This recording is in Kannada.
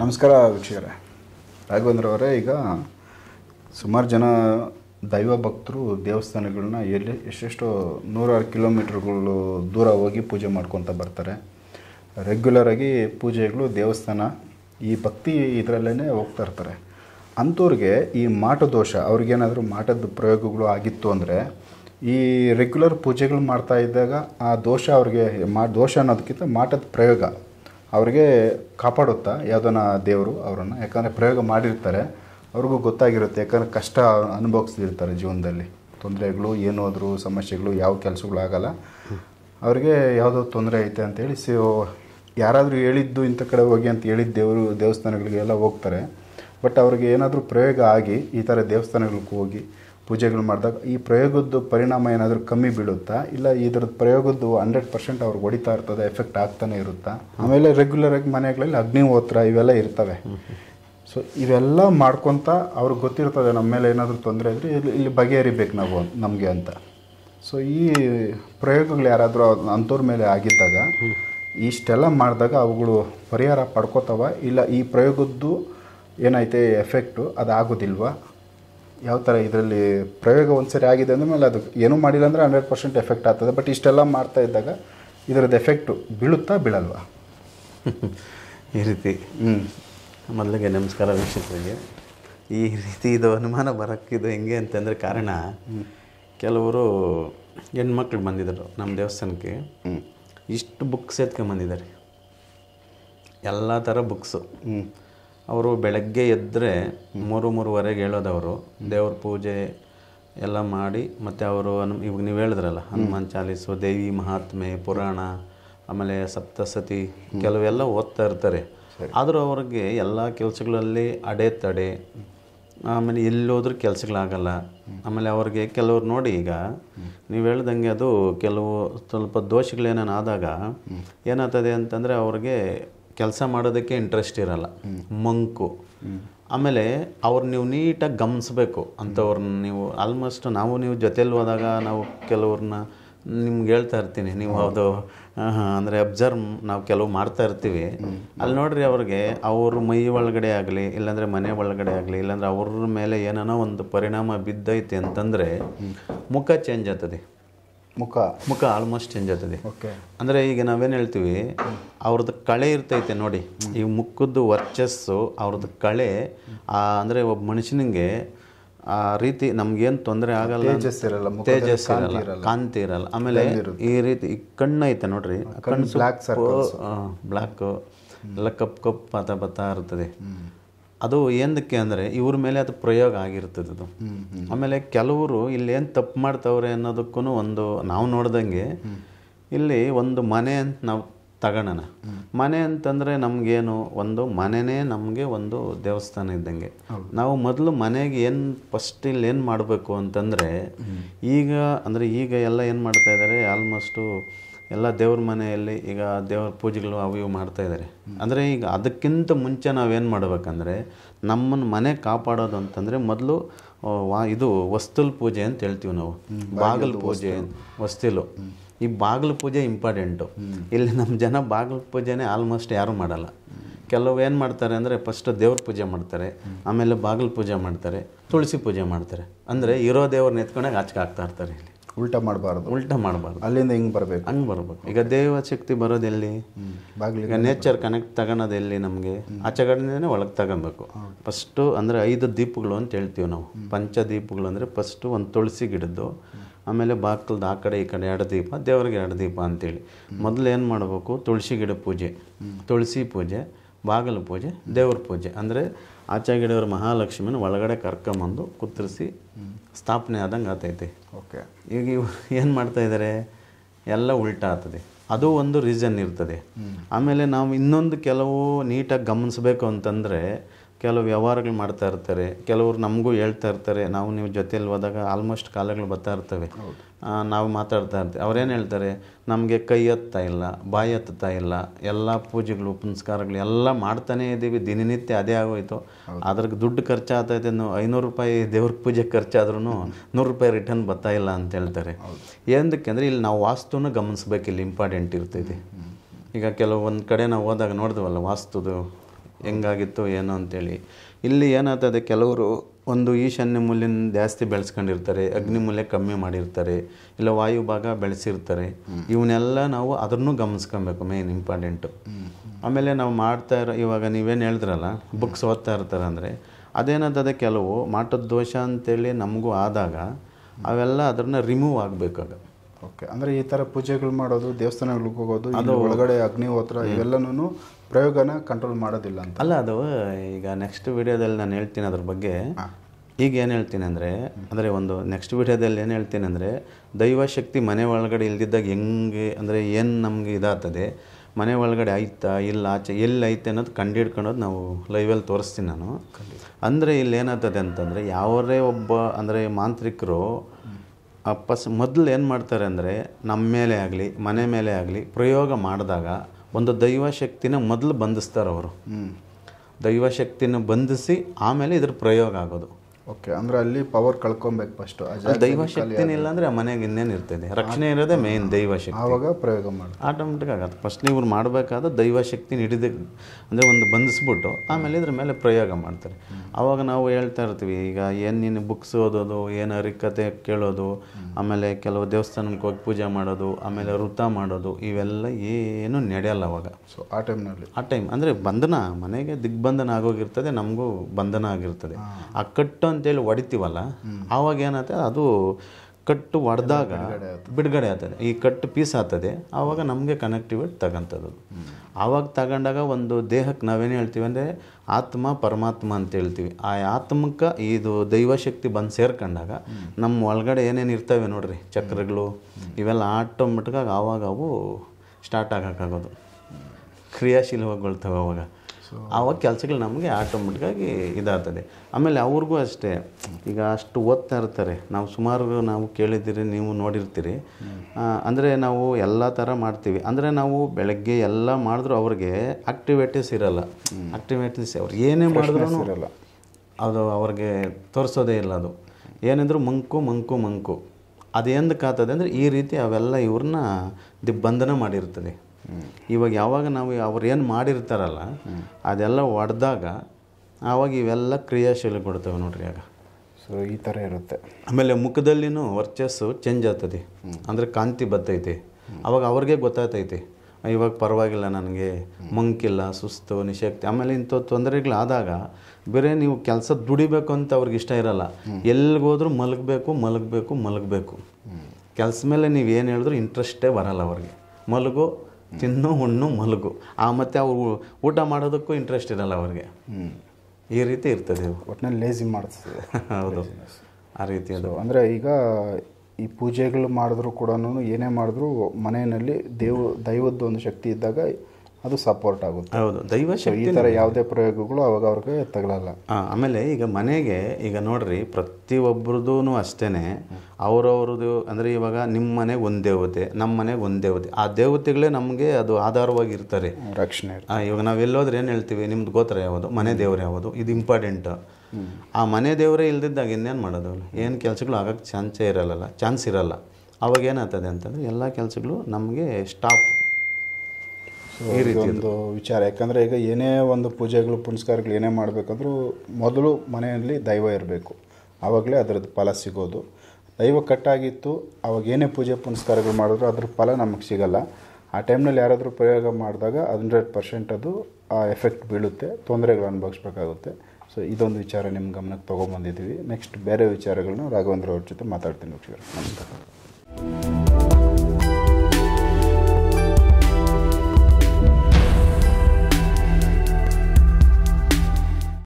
ನಮಸ್ಕಾರ ವೀಕ್ಷಕರೇ ರಾಘವೇಂದ್ರ ಅವರೇ ಈಗ ಸುಮಾರು ಜನ ದೈವ ಭಕ್ತರು ದೇವಸ್ಥಾನಗಳನ್ನ ಎಲ್ಲಿ ಎಷ್ಟೆಷ್ಟೋ ನೂರಾರು ಕಿಲೋಮೀಟ್ರ್ಗಳು ದೂರ ಹೋಗಿ ಪೂಜೆ ಮಾಡ್ಕೊತ ಬರ್ತಾರೆ ರೆಗ್ಯುಲರಾಗಿ ಪೂಜೆಗಳು ದೇವಸ್ಥಾನ ಈ ಭಕ್ತಿ ಇದರಲ್ಲೇ ಹೋಗ್ತಾ ಇರ್ತಾರೆ ಅಂಥವ್ರಿಗೆ ಈ ಮಾಟದೋಷ ಅವ್ರಿಗೇನಾದರೂ ಮಾಟದ ಪ್ರಯೋಗಗಳು ಆಗಿತ್ತು ಅಂದರೆ ಈ ರೆಗ್ಯುಲರ್ ಪೂಜೆಗಳು ಮಾಡ್ತಾ ಇದ್ದಾಗ ಆ ದೋಷ ಅವ್ರಿಗೆ ಮಾ ದೋಷ ಅನ್ನೋದಕ್ಕಿಂತ ಮಾಟದ ಪ್ರಯೋಗ ಅವರಿಗೆ ಕಾಪಾಡುತ್ತಾ ನಾ ದೇವರು ಅವರನ್ನು ಯಾಕಂದರೆ ಪ್ರಯೋಗ ಮಾಡಿರ್ತಾರೆ ಅವ್ರಿಗೂ ಗೊತ್ತಾಗಿರುತ್ತೆ ಯಾಕಂದರೆ ಕಷ್ಟ ಅನುಭವಿಸ್ತಿರ್ತಾರೆ ಜೀವನದಲ್ಲಿ ತೊಂದರೆಗಳು ಏನಾದರೂ ಸಮಸ್ಯೆಗಳು ಯಾವ ಕೆಲಸಗಳಾಗಲ್ಲ ಅವ್ರಿಗೆ ಯಾವುದೋ ತೊಂದರೆ ಐತೆ ಅಂತೇಳಿ ಸೊ ಯಾರಾದರೂ ಹೇಳಿದ್ದು ಇಂಥ ಕಡೆ ಹೋಗಿ ಅಂತ ಹೇಳಿದ ದೇವರು ದೇವಸ್ಥಾನಗಳಿಗೆಲ್ಲ ಹೋಗ್ತಾರೆ ಬಟ್ ಅವ್ರಿಗೆ ಏನಾದರೂ ಪ್ರಯೋಗ ಆಗಿ ಈ ಥರ ದೇವಸ್ಥಾನಗಳಿಗೆ ಹೋಗಿ ಪೂಜೆಗಳು ಮಾಡಿದಾಗ ಈ ಪ್ರಯೋಗದ್ದು ಪರಿಣಾಮ ಏನಾದರೂ ಕಮ್ಮಿ ಬೀಳುತ್ತಾ ಇಲ್ಲ ಇದ್ರ ಪ್ರಯೋಗದ್ದು ಹಂಡ್ರೆಡ್ ಪರ್ಸೆಂಟ್ ಅವ್ರಿಗೆ ಹೊಡಿತಾ ಇರ್ತದೆ ಎಫೆಕ್ಟ್ ಆಗ್ತಾನೆ ಇರುತ್ತಾ ಆಮೇಲೆ ರೆಗ್ಯುಲರ್ ಆಗಿ ಮನೆಗಳಲ್ಲಿ ಅಗ್ನಿಹೋತ್ರ ಇವೆಲ್ಲ ಇರ್ತವೆ ಸೊ ಇವೆಲ್ಲ ಮಾಡ್ಕೊತ ಅವ್ರಿಗೆ ಗೊತ್ತಿರ್ತದೆ ನಮ್ಮ ಮೇಲೆ ಏನಾದರೂ ತೊಂದರೆ ಇದ್ದರೆ ಇಲ್ಲಿ ಇಲ್ಲಿ ಬಗೆಹರಿಬೇಕು ನಾವು ನಮಗೆ ಅಂತ ಸೊ ಈ ಪ್ರಯೋಗಗಳು ಯಾರಾದರೂ ಅಂಥವ್ರ ಮೇಲೆ ಆಗಿದ್ದಾಗ ಇಷ್ಟೆಲ್ಲ ಮಾಡಿದಾಗ ಅವುಗಳು ಪರಿಹಾರ ಪಡ್ಕೋತಾವ ಇಲ್ಲ ಈ ಪ್ರಯೋಗದ್ದು ಏನೈತೆ ಎಫೆಕ್ಟು ಅದು ಆಗೋದಿಲ್ವಾ ಯಾವ ಥರ ಇದರಲ್ಲಿ ಪ್ರಯೋಗ ಒಂದು ಸರಿ ಆಗಿದೆ ಅಂದಮೇಲೆ ಅದು ಏನೂ ಮಾಡಿಲ್ಲ ಅಂದರೆ ಹಂಡ್ರೆಡ್ ಪರ್ಸೆಂಟ್ ಎಫೆಕ್ಟ್ ಆಗ್ತದೆ ಬಟ್ ಇಷ್ಟೆಲ್ಲ ಮಾಡ್ತಾ ಇದ್ದಾಗ ಇದರದ್ದು ಎಫೆಕ್ಟು ಬೀಳುತ್ತಾ ಬೀಳಲ್ವಾ ಈ ರೀತಿ ಹ್ಞೂ ಮೊದಲಿಗೆ ನಮಸ್ಕಾರ ವೀಕ್ಷಕರಿಗೆ ಈ ರೀತಿ ಇದು ಅನುಮಾನ ಬರೋಕ್ಕಿದು ಹೆಂಗೆ ಅಂತಂದರೆ ಕಾರಣ ಕೆಲವರು ಹೆಣ್ಮಕ್ಳು ಬಂದಿದ್ದರು ನಮ್ಮ ದೇವಸ್ಥಾನಕ್ಕೆ ಇಷ್ಟು ಬುಕ್ಸ್ ಎತ್ಕೊಂಬಂದಿದ್ದಾರೆ ಎಲ್ಲ ಥರ ಬುಕ್ಸು ಹ್ಞೂ ಅವರು ಬೆಳಗ್ಗೆ ಎದ್ದರೆ ಮೂರು ಮೂರುವರೆಗೆ ಅವರು ದೇವ್ರ ಪೂಜೆ ಎಲ್ಲ ಮಾಡಿ ಮತ್ತು ಅವರು ಹನು ಇವಾಗ ನೀವು ಹೇಳಿದ್ರಲ್ಲ ಹನುಮಾನ್ ಚಾಲೀಸು ದೇವಿ ಮಹಾತ್ಮೆ ಪುರಾಣ ಆಮೇಲೆ ಸಪ್ತಸತಿ ಕೆಲವೆಲ್ಲ ಓದ್ತಾ ಇರ್ತಾರೆ ಆದರೂ ಅವ್ರಿಗೆ ಎಲ್ಲ ಕೆಲಸಗಳಲ್ಲಿ ಅಡೆತಡೆ ಆಮೇಲೆ ಎಲ್ಲೋದ್ರೂ ಕೆಲಸಗಳಾಗಲ್ಲ ಆಮೇಲೆ ಅವ್ರಿಗೆ ಕೆಲವ್ರು ನೋಡಿ ಈಗ ನೀವು ಹೇಳ್ದಂಗೆ ಅದು ಕೆಲವು ಸ್ವಲ್ಪ ದೋಷಗಳೇನೇನು ಆದಾಗ ಏನಾಗ್ತದೆ ಅಂತಂದರೆ ಅವ್ರಿಗೆ ಕೆಲಸ ಮಾಡೋದಕ್ಕೆ ಇಂಟ್ರೆಸ್ಟ್ ಇರಲ್ಲ ಮಂಕು ಆಮೇಲೆ ಅವ್ರು ನೀವು ನೀಟಾಗಿ ಗಮನಿಸ್ಬೇಕು ಅಂಥವ್ರನ್ನ ನೀವು ಆಲ್ಮೋಸ್ಟ್ ನಾವು ನೀವು ಜೊತೆಲಿ ಹೋದಾಗ ನಾವು ಕೆಲವ್ರನ್ನ ನಿಮ್ಗೆ ಹೇಳ್ತಾ ಇರ್ತೀನಿ ನೀವು ಅದು ಅಂದರೆ ಅಬ್ಸರ್ವ್ ನಾವು ಕೆಲವು ಮಾಡ್ತಾ ಇರ್ತೀವಿ ಅಲ್ಲಿ ನೋಡ್ರಿ ಅವ್ರಿಗೆ ಅವ್ರ ಮೈ ಒಳಗಡೆ ಆಗಲಿ ಇಲ್ಲಾಂದರೆ ಮನೆ ಒಳಗಡೆ ಆಗಲಿ ಇಲ್ಲಾಂದರೆ ಅವ್ರ ಮೇಲೆ ಏನೋ ಒಂದು ಪರಿಣಾಮ ಬಿದ್ದೈತೆ ಅಂತಂದರೆ ಮುಖ ಚೇಂಜ್ ಆಗ್ತದೆ ಮುಖ ಮುಖ ಆಲ್ಮೋಸ್ಟ್ ಚೇಂಜ್ ಆಗ್ತದೆ ಅಂದರೆ ಈಗ ನಾವೇನು ಹೇಳ್ತೀವಿ ಅವ್ರದ್ದು ಕಳೆ ಇರ್ತೈತೆ ನೋಡಿ ಈ ಮುಖದ್ದು ವರ್ಚಸ್ಸು ಅವ್ರದ್ದು ಕಳೆ ಅಂದರೆ ಒಬ್ಬ ಮನುಷ್ಯನಿಗೆ ಆ ರೀತಿ ನಮ್ಗೇನು ತೊಂದರೆ ಆಗಲ್ಲ ತೇಜಸ್ ಇರಲ್ಲ ಕಾಂತಿ ಇರಲ್ಲ ಆಮೇಲೆ ಈ ರೀತಿ ಕಣ್ಣು ಐತೆ ನೋಡ್ರಿ ಕಣ್ಣು ಬ್ಲಾಕ್ ಎಲ್ಲ ಕಪ್ ಕಪ್ ಬತ್ತಾ ಇರ್ತದೆ ಅದು ಏನಕ್ಕೆ ಅಂದರೆ ಇವ್ರ ಮೇಲೆ ಅದು ಪ್ರಯೋಗ ಆಗಿರ್ತದೆ ಅದು ಆಮೇಲೆ ಕೆಲವರು ಇಲ್ಲೇನು ತಪ್ಪು ಮಾಡ್ತವ್ರೆ ಅನ್ನೋದಕ್ಕೂ ಒಂದು ನಾವು ನೋಡ್ದಂಗೆ ಇಲ್ಲಿ ಒಂದು ಮನೆ ಅಂತ ನಾವು ತಗೋಣ ಮನೆ ಅಂತಂದರೆ ನಮಗೇನು ಒಂದು ಮನೆನೇ ನಮಗೆ ಒಂದು ದೇವಸ್ಥಾನ ಇದ್ದಂಗೆ ನಾವು ಮೊದಲು ಮನೆಗೆ ಏನು ಫಸ್ಟ್ ಇಲ್ಲಿ ಏನು ಮಾಡಬೇಕು ಅಂತಂದರೆ ಈಗ ಅಂದರೆ ಈಗ ಎಲ್ಲ ಏನು ಮಾಡ್ತಾ ಇದ್ದಾರೆ ಆಲ್ಮೋಸ್ಟು ಎಲ್ಲ ದೇವ್ರ ಮನೆಯಲ್ಲಿ ಈಗ ದೇವ್ರ ಪೂಜೆಗಳು ಅವು ಇವು ಮಾಡ್ತಾ ಇದ್ದಾರೆ ಅಂದರೆ ಈಗ ಅದಕ್ಕಿಂತ ಮುಂಚೆ ನಾವೇನು ಮಾಡ್ಬೇಕಂದ್ರೆ ನಮ್ಮನ್ನು ಮನೆ ಕಾಪಾಡೋದು ಅಂತಂದರೆ ಮೊದಲು ವಾ ಇದು ವಸ್ತುಲ್ ಪೂಜೆ ಅಂತ ಹೇಳ್ತೀವಿ ನಾವು ಬಾಗಲ್ ಪೂಜೆ ವಸ್ತಿಲು ಈ ಬಾಗಿಲು ಪೂಜೆ ಇಂಪಾರ್ಟೆಂಟು ಇಲ್ಲಿ ನಮ್ಮ ಜನ ಬಾಗಲ್ ಪೂಜೆನೇ ಆಲ್ಮೋಸ್ಟ್ ಯಾರೂ ಮಾಡಲ್ಲ ಕೆಲವು ಏನು ಮಾಡ್ತಾರೆ ಅಂದರೆ ಫಸ್ಟ್ ದೇವ್ರ ಪೂಜೆ ಮಾಡ್ತಾರೆ ಆಮೇಲೆ ಬಾಗಿಲು ಪೂಜೆ ಮಾಡ್ತಾರೆ ತುಳಸಿ ಪೂಜೆ ಮಾಡ್ತಾರೆ ಅಂದರೆ ಇರೋ ದೇವ್ರನ್ನ ಎತ್ಕೊಂಡಾಗ ಆಚೆಗೆ ಹಾಕ್ತಾ ಇರ್ತಾರೆ ಇಲ್ಲಿ ಉಲ್ಟಾ ಮಾಡಬಾರ್ದು ಉಲ್ಟಾ ಮಾಡಬಾರ್ದು ಅಲ್ಲಿಂದ ಹಿಂಗೆ ಬರಬೇಕು ಹಂಗೆ ಬರ್ಬೇಕು ಈಗ ದೇವ ಶಕ್ತಿ ಬರೋದೆಲ್ಲಿ ಈಗ ನೇಚರ್ ಕನೆಕ್ಟ್ ತಗೊಳೋದು ಎಲ್ಲಿ ನಮಗೆ ಆಚೆಗಡೆನೇ ಒಳಗೆ ತಗೊಬೇಕು ಫಸ್ಟು ಅಂದರೆ ಐದು ದೀಪಗಳು ಅಂತ ಹೇಳ್ತೀವಿ ನಾವು ಪಂಚ ದೀಪಗಳು ಅಂದರೆ ಫಸ್ಟು ಒಂದು ತುಳಸಿ ಗಿಡದ್ದು ಆಮೇಲೆ ಬಾಕ್ಲದ ಆ ಕಡೆ ಈ ಕಡೆ ಎರಡು ದೀಪ ದೇವರಿಗೆ ಎರಡು ದೀಪ ಅಂತೇಳಿ ಮೊದಲು ಏನು ಮಾಡಬೇಕು ತುಳಸಿ ಗಿಡ ಪೂಜೆ ತುಳಸಿ ಪೂಜೆ ಬಾಗಿಲು ಪೂಜೆ ದೇವ್ರ ಪೂಜೆ ಅಂದರೆ ಆಚಾಗಿಡಿಯವ್ರ ಮಹಾಲಕ್ಷ್ಮಿನ ಒಳಗಡೆ ಕರ್ಕೊಂಬಂದು ಕುತ್ತರಿಸಿ ಸ್ಥಾಪನೆ ಆದಂಗೆ ಆತೈತೆ ಓಕೆ ಈಗ ಇವ್ರು ಏನು ಇದ್ದಾರೆ ಎಲ್ಲ ಉಲ್ಟಾ ಆಗ್ತದೆ ಅದು ಒಂದು ರೀಸನ್ ಇರ್ತದೆ ಆಮೇಲೆ ನಾವು ಇನ್ನೊಂದು ಕೆಲವು ನೀಟಾಗಿ ಗಮನಿಸ್ಬೇಕು ಅಂತಂದರೆ ಕೆಲವು ವ್ಯವಹಾರಗಳು ಮಾಡ್ತಾ ಇರ್ತಾರೆ ಕೆಲವರು ನಮಗೂ ಹೇಳ್ತಾ ಇರ್ತಾರೆ ನಾವು ನೀವು ಜೊತೆಯಲ್ಲಿ ಹೋದಾಗ ಆಲ್ಮೋಸ್ಟ್ ಕಾಲಗಳು ಬರ್ತಾ ಇರ್ತವೆ ನಾವು ಮಾತಾಡ್ತಾ ಇರ್ತೀವಿ ಅವ್ರೇನು ಹೇಳ್ತಾರೆ ನಮಗೆ ಕೈ ಎತ್ತಾ ಇಲ್ಲ ಬಾಯಿ ಎತ್ತುತ್ತಾ ಇಲ್ಲ ಎಲ್ಲ ಪೂಜೆಗಳು ಪುನಸ್ಕಾರಗಳು ಎಲ್ಲ ಮಾಡ್ತಾನೇ ಇದ್ದೀವಿ ದಿನನಿತ್ಯ ಅದೇ ಆಗೋಯ್ತು ಅದ್ರ ದುಡ್ಡು ಇದೆ ಐನೂರು ರೂಪಾಯಿ ದೇವ್ರ ಪೂಜೆಗೆ ಖರ್ಚಾದ್ರೂ ನೂರು ರೂಪಾಯಿ ರಿಟರ್ನ್ ಬರ್ತಾ ಇಲ್ಲ ಅಂತ ಹೇಳ್ತಾರೆ ಏನಕ್ಕೆ ಅಂದರೆ ಇಲ್ಲಿ ನಾವು ವಾಸ್ತುನ ಗಮನಿಸ್ಬೇಕು ಇಲ್ಲಿ ಇಂಪಾರ್ಟೆಂಟ್ ಇರ್ತೈತಿ ಈಗ ಕೆಲವೊಂದು ಕಡೆ ನಾವು ಹೋದಾಗ ನೋಡಿದ್ವಲ್ಲ ವಾಸ್ತುದು ಹೆಂಗಾಗಿತ್ತು ಏನು ಅಂತೇಳಿ ಇಲ್ಲಿ ಏನಾಗ್ತದೆ ಕೆಲವರು ಒಂದು ಈಶಾನ್ಯ ಮೂಲಿನ ಜಾಸ್ತಿ ಬೆಳೆಸ್ಕೊಂಡಿರ್ತಾರೆ ಅಗ್ನಿ ಮೂಲೆ ಕಮ್ಮಿ ಮಾಡಿರ್ತಾರೆ ಇಲ್ಲ ವಾಯು ಭಾಗ ಬೆಳೆಸಿರ್ತಾರೆ ಇವನ್ನೆಲ್ಲ ನಾವು ಅದನ್ನು ಗಮನಿಸ್ಕೊಬೇಕು ಮೇನ್ ಇಂಪಾರ್ಟೆಂಟು ಆಮೇಲೆ ನಾವು ಮಾಡ್ತಾ ಇರೋ ಇವಾಗ ನೀವೇನು ಹೇಳಿದ್ರಲ್ಲ ಬುಕ್ಸ್ ಓದ್ತಾ ಇರ್ತಾರೆ ಅಂದರೆ ಅದೇನಾಗ್ತದೆ ಕೆಲವು ಮಾಟದ ದೋಷ ಅಂತೇಳಿ ನಮಗೂ ಆದಾಗ ಅವೆಲ್ಲ ಅದನ್ನು ರಿಮೂವ್ ಆಗಬೇಕಾಗ ಓಕೆ ಅಂದರೆ ಈ ತರ ಪೂಜೆಗಳು ಮಾಡೋದು ದೇವಸ್ಥಾನಗಳಿಗೆ ಹೋಗೋದು ಅದು ಒಳಗಡೆ ಅಗ್ನಿಹೋತ್ರ ಇವೆಲ್ಲನೂ ಪ್ರಯೋಗನ ಕಂಟ್ರೋಲ್ ಮಾಡೋದಿಲ್ಲ ಅಂತ ಅಲ್ಲ ಅದು ಈಗ ನೆಕ್ಸ್ಟ್ ವಿಡಿಯೋದಲ್ಲಿ ನಾನು ಹೇಳ್ತೀನಿ ಅದ್ರ ಬಗ್ಗೆ ಈಗ ಏನು ಹೇಳ್ತೀನಿ ಅಂದರೆ ಅಂದರೆ ಒಂದು ನೆಕ್ಸ್ಟ್ ವಿಡಿಯೋದಲ್ಲಿ ಏನು ಹೇಳ್ತೀನಿ ಅಂದರೆ ದೈವಶಕ್ತಿ ಮನೆ ಒಳಗಡೆ ಇಲ್ದಿದ್ದಾಗ ಹೆಂಗೆ ಅಂದರೆ ಏನು ನಮಗೆ ಇದಾಗ್ತದೆ ಮನೆ ಒಳಗಡೆ ಆಯ್ತಾ ಇಲ್ಲ ಆಚೆ ಎಲ್ಲಿ ಐತೆ ಅನ್ನೋದು ಕಂಡು ಹಿಡ್ಕೊಳೋದು ನಾವು ಲೈವಲ್ಲಿ ತೋರಿಸ್ತೀನಿ ನಾನು ಅಂದರೆ ಇಲ್ಲಿ ಏನಾಗ್ತದೆ ಅಂತಂದರೆ ಯಾವರೇ ಒಬ್ಬ ಅಂದರೆ ಮಾಂತ್ರಿಕರು ಅಪ್ಪಸ್ ಮೊದಲು ಏನು ಮಾಡ್ತಾರೆ ಅಂದರೆ ನಮ್ಮ ಮೇಲೆ ಆಗಲಿ ಮನೆ ಮೇಲೆ ಆಗಲಿ ಪ್ರಯೋಗ ಮಾಡಿದಾಗ ಒಂದು ದೈವಶಕ್ತಿನ ಮೊದಲು ಬಂಧಿಸ್ತಾರೆ ಅವರು ದೈವಶಕ್ತಿನ ಬಂಧಿಸಿ ಆಮೇಲೆ ಇದ್ರ ಪ್ರಯೋಗ ಆಗೋದು ಓಕೆ ಅಂದ್ರೆ ಅಲ್ಲಿ ಪವರ್ ಕಳ್ಕೊಬೇಕು ಫಸ್ಟ್ ದೈವ ಶಕ್ತಿ ಇಲ್ಲ ಅಂದ್ರೆ ಆ ಮನೆಗೆ ಇನ್ನೇನು ಇರ್ತದೆ ರಕ್ಷಣೆ ಇರೋದೇ ಮೇನ್ ದೈವ ಶಕ್ತಿ ಆವಾಗ ಪ್ರಯೋಗ ಮಾಡಿ ಆಟೋಮೆಟಿಕ್ ಆಗತ್ತೆ ಫಸ್ಟ್ ನೀವು ಮಾಡಬೇಕಾದ ದೈವ ಶಕ್ತಿ ಹಿಡಿದ ಅಂದರೆ ಒಂದು ಬಂಧಿಸ್ಬಿಟ್ಟು ಆಮೇಲೆ ಇದ್ರ ಮೇಲೆ ಪ್ರಯೋಗ ಮಾಡ್ತಾರೆ ಆವಾಗ ನಾವು ಹೇಳ್ತಾ ಇರ್ತೀವಿ ಈಗ ಏನು ಬುಕ್ಸ್ ಓದೋದು ಏನು ಅರಿಕತೆ ಕೇಳೋದು ಆಮೇಲೆ ಕೆಲವು ದೇವಸ್ಥಾನಕ್ಕೆ ಹೋಗಿ ಪೂಜೆ ಮಾಡೋದು ಆಮೇಲೆ ವೃತ್ತ ಮಾಡೋದು ಇವೆಲ್ಲ ಏನು ನಡೆಯಲ್ಲ ಅವಾಗ ಸೊ ಆ ಟೈಮ್ನಲ್ಲಿ ಆ ಟೈಮ್ ಅಂದರೆ ಬಂಧನ ಮನೆಗೆ ದಿಗ್ಬಂಧನ ಆಗೋಗಿರ್ತದೆ ನಮಗೂ ಬಂಧನ ಆಗಿರ್ತದೆ ಅಕ್ಕಟ್ಟು ಅಂತೇಳಿ ಹೊಡಿತೀವಲ್ಲ ಆವಾಗ ಏನಾಗ್ತದೆ ಅದು ಕಟ್ಟು ಒಡೆದಾಗ ಬಿಡುಗಡೆ ಆಗ್ತದೆ ಈ ಕಟ್ಟು ಪೀಸ್ ಆಗ್ತದೆ ಆವಾಗ ನಮಗೆ ಕನೆಕ್ಟಿವಿಟಿ ತಗೊಂತದ್ದು ಆವಾಗ ತಗೊಂಡಾಗ ಒಂದು ದೇಹಕ್ಕೆ ನಾವೇನು ಹೇಳ್ತೀವಿ ಅಂದರೆ ಆತ್ಮ ಪರಮಾತ್ಮ ಅಂತ ಹೇಳ್ತೀವಿ ಆ ಆತ್ಮಕ್ಕೆ ಇದು ದೈವಶಕ್ತಿ ಬಂದು ಸೇರ್ಕೊಂಡಾಗ ನಮ್ಮ ಒಳಗಡೆ ಏನೇನು ಇರ್ತವೆ ನೋಡ್ರಿ ಚಕ್ರಗಳು ಇವೆಲ್ಲ ಆಟೋಮೆಟಿಕಾಗಿ ಆವಾಗ ಅವು ಸ್ಟಾರ್ಟ್ ಆಗೋಕ್ಕಾಗೋದು ಬೀಳ್ತವೆ ಅವಾಗ ಆವಾಗ ಕೆಲಸಗಳು ನಮಗೆ ಆಟೋಮೆಟಿಕ್ಕಾಗಿ ಇದಾಗ್ತದೆ ಆಮೇಲೆ ಅವ್ರಿಗೂ ಅಷ್ಟೇ ಈಗ ಅಷ್ಟು ಓದ್ತಾ ಇರ್ತಾರೆ ನಾವು ಸುಮಾರು ನಾವು ಕೇಳಿದ್ದೀರಿ ನೀವು ನೋಡಿರ್ತೀರಿ ಅಂದರೆ ನಾವು ಎಲ್ಲ ಥರ ಮಾಡ್ತೀವಿ ಅಂದರೆ ನಾವು ಬೆಳಗ್ಗೆ ಎಲ್ಲ ಮಾಡಿದ್ರು ಅವ್ರಿಗೆ ಆಕ್ಟಿವಿಟೀಸ್ ಇರಲ್ಲ ಆಕ್ಟಿವಿಟೀಸ್ ಅವ್ರು ಏನೇ ಮಾಡಿದ್ರು ಇರಲ್ಲ ಅದು ಅವ್ರಿಗೆ ತೋರಿಸೋದೇ ಇಲ್ಲ ಅದು ಏನಂದ್ರು ಮಂಕು ಮಂಕು ಮಂಕು ಅದು ಎಂದಕ್ಕೆ ಆಗ್ತದೆ ಅಂದರೆ ಈ ರೀತಿ ಅವೆಲ್ಲ ಇವ್ರನ್ನ ದಿಬ್ಬಂಧನ ಮಾಡಿರ್ತದೆ ಇವಾಗ ಯಾವಾಗ ನಾವು ಅವ್ರು ಏನು ಮಾಡಿರ್ತಾರಲ್ಲ ಅದೆಲ್ಲ ಒಡೆದಾಗ ಆವಾಗ ಇವೆಲ್ಲ ಕ್ರಿಯಾಶೀಲ ಕೊಡ್ತೇವೆ ನೋಡ್ರಿ ಆಗ ಸೊ ಈ ಥರ ಇರುತ್ತೆ ಆಮೇಲೆ ಮುಖದಲ್ಲಿನು ವರ್ಚಸ್ಸು ಚೇಂಜ್ ಆಗ್ತದೆ ಅಂದರೆ ಕಾಂತಿ ಬತ್ತೈತೆ ಆವಾಗ ಅವ್ರಿಗೆ ಗೊತ್ತಾಗ್ತೈತಿ ಇವಾಗ ಪರವಾಗಿಲ್ಲ ನನಗೆ ಮಂಕಿಲ್ಲ ಸುಸ್ತು ನಿಶಕ್ತಿ ಆಮೇಲೆ ಇಂಥ ತೊಂದರೆಗಳಾದಾಗ ಬೇರೆ ನೀವು ಕೆಲಸ ದುಡಿಬೇಕು ಅಂತ ಅವ್ರಿಗೆ ಇಷ್ಟ ಇರಲ್ಲ ಎಲ್ಲಿಗೋದ್ರೂ ಮಲಗಬೇಕು ಮಲಗಬೇಕು ಮಲಗಬೇಕು ಕೆಲಸ ಮೇಲೆ ನೀವು ಏನು ಹೇಳಿದ್ರು ಇಂಟ್ರೆಸ್ಟೇ ಬರಲ್ಲ ಅವ್ರಿಗೆ ಮಲಗೋ ತಿನ್ನು ಹುಣ್ಣು ಮಲಗು ಆ ಮತ್ತು ಅವರು ಊಟ ಮಾಡೋದಕ್ಕೂ ಇಂಟ್ರೆಸ್ಟ್ ಇರಲ್ಲ ಅವ್ರಿಗೆ ಈ ರೀತಿ ಇರ್ತದೆ ಒಟ್ಟಿನಲ್ಲಿ ಲೇಜಿ ಮಾಡ್ತದೆ ಹೌದು ಆ ರೀತಿ ಅದು ಅಂದರೆ ಈಗ ಈ ಪೂಜೆಗಳು ಮಾಡಿದ್ರು ಕೂಡ ಏನೇ ಮಾಡಿದ್ರು ಮನೆಯಲ್ಲಿ ದೇವ ದೈವದ್ದು ಒಂದು ಶಕ್ತಿ ಇದ್ದಾಗ ಅದು ಸಪೋರ್ಟ್ ಆಗುತ್ತೆ ಹೌದು ದೈವ ಈ ಥರ ಯಾವುದೇ ಪ್ರಯೋಗಗಳು ಅವಾಗ ಅವ್ರಿಗೆ ತಗಳಲ್ಲ ಆಮೇಲೆ ಈಗ ಮನೆಗೆ ಈಗ ನೋಡ್ರಿ ಪ್ರತಿಯೊಬ್ಬರದೂ ಅಷ್ಟೇ ಅವರವ್ರದ್ದು ಅಂದರೆ ಇವಾಗ ನಿಮ್ಮ ಮನೆಗೆ ಒಂದು ದೇವತೆ ನಮ್ಮ ಮನೆಗೆ ಒಂದು ದೇವತೆ ಆ ದೇವತೆಗಳೇ ನಮಗೆ ಅದು ಆಧಾರವಾಗಿರ್ತಾರೆ ರಕ್ಷಣೆ ಇವಾಗ ನಾವೆಲ್ಲೋದ್ರೆ ಏನು ಹೇಳ್ತೀವಿ ನಿಮ್ದು ಗೋತ್ರ ಯಾವುದು ಮನೆ ದೇವ್ರು ಯಾವುದು ಇದು ಇಂಪಾರ್ಟೆಂಟ್ ಆ ಮನೆ ದೇವರೇ ಇಲ್ದಿದ್ದಾಗ ಇನ್ನೇನು ಮಾಡೋದು ಏನು ಕೆಲಸಗಳು ಆಗಕ್ಕೆ ಚಾನ್ಸೇ ಇರಲ್ಲ ಚಾನ್ಸ್ ಇರಲ್ಲ ಅವಾಗ ಏನಾಗ್ತದೆ ಅಂತಂದರೆ ಎಲ್ಲ ಕೆಲಸಗಳು ನಮಗೆ ಸ್ಟಾಪ್ ಒಂದು ವಿಚಾರ ಯಾಕಂದರೆ ಈಗ ಏನೇ ಒಂದು ಪೂಜೆಗಳು ಪುನಸ್ಕಾರಗಳು ಏನೇ ಮಾಡಬೇಕಂದ್ರೂ ಮೊದಲು ಮನೆಯಲ್ಲಿ ದೈವ ಇರಬೇಕು ಆವಾಗಲೇ ಅದರದ್ದು ಫಲ ಸಿಗೋದು ದೈವ ಕಟ್ಟಾಗಿತ್ತು ಅವಾಗ ಏನೇ ಪೂಜೆ ಪುನಸ್ಕಾರಗಳು ಮಾಡಿದ್ರು ಅದ್ರ ಫಲ ನಮಗೆ ಸಿಗಲ್ಲ ಆ ಟೈಮ್ನಲ್ಲಿ ಯಾರಾದರೂ ಪ್ರಯೋಗ ಮಾಡಿದಾಗ ಹಂಡ್ರೆಡ್ ಪರ್ಸೆಂಟ್ ಅದು ಆ ಎಫೆಕ್ಟ್ ಬೀಳುತ್ತೆ ತೊಂದರೆಗಳು ಅನುಭವಿಸ್ಬೇಕಾಗುತ್ತೆ ಸೊ ಇದೊಂದು ವಿಚಾರ ನಿಮ್ಮ ಗಮನಕ್ಕೆ ತೊಗೊಂಬಂದಿದ್ದೀವಿ ನೆಕ್ಸ್ಟ್ ಬೇರೆ ವಿಚಾರಗಳನ್ನ ರಾಘವೇಂದ್ರ ಅವ್ರ ಜೊತೆ ಮಾತಾಡ್ತೀನಿ ನಮಸ್ಕಾರ